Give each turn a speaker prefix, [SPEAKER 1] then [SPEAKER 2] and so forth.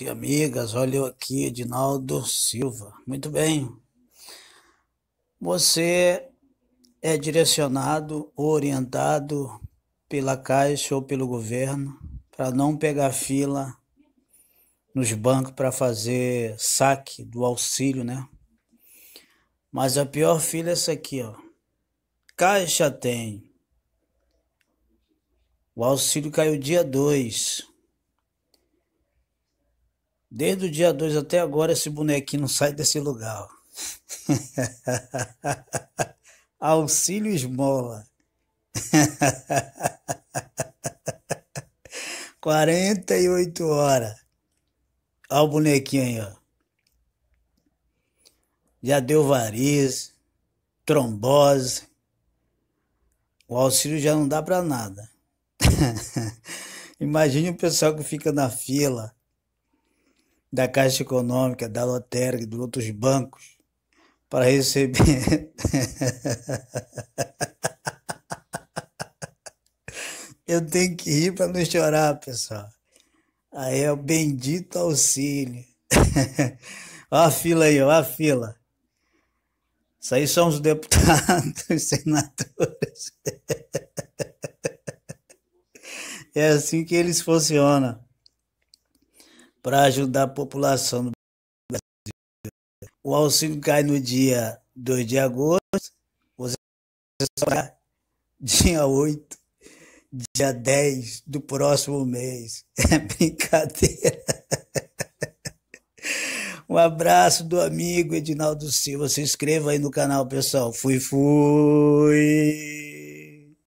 [SPEAKER 1] e amigas, olha eu aqui, Edinaldo Silva. Muito bem. Você é direcionado, orientado pela Caixa ou pelo governo para não pegar fila nos bancos para fazer saque do auxílio, né? Mas a pior fila é essa aqui, ó. Caixa tem. O auxílio caiu dia 2 Desde o dia 2 até agora, esse bonequinho não sai desse lugar. Auxílio esmola. 48 horas. Olha o bonequinho aí, ó. Já deu variz, trombose. O auxílio já não dá para nada. Imagine o pessoal que fica na fila da Caixa Econômica, da Lotérica, de outros bancos, para receber. Eu tenho que rir para não chorar, pessoal. Aí é o bendito auxílio. Olha a fila aí, olha a fila. Isso aí são os deputados, os senadores. é assim que eles funcionam para ajudar a população do Brasil. O auxílio cai no dia 2 de agosto, você vai dia 8, dia 10 do próximo mês. É brincadeira. Um abraço do amigo Edinaldo Silva. Se inscreva aí no canal, pessoal. Fui, fui.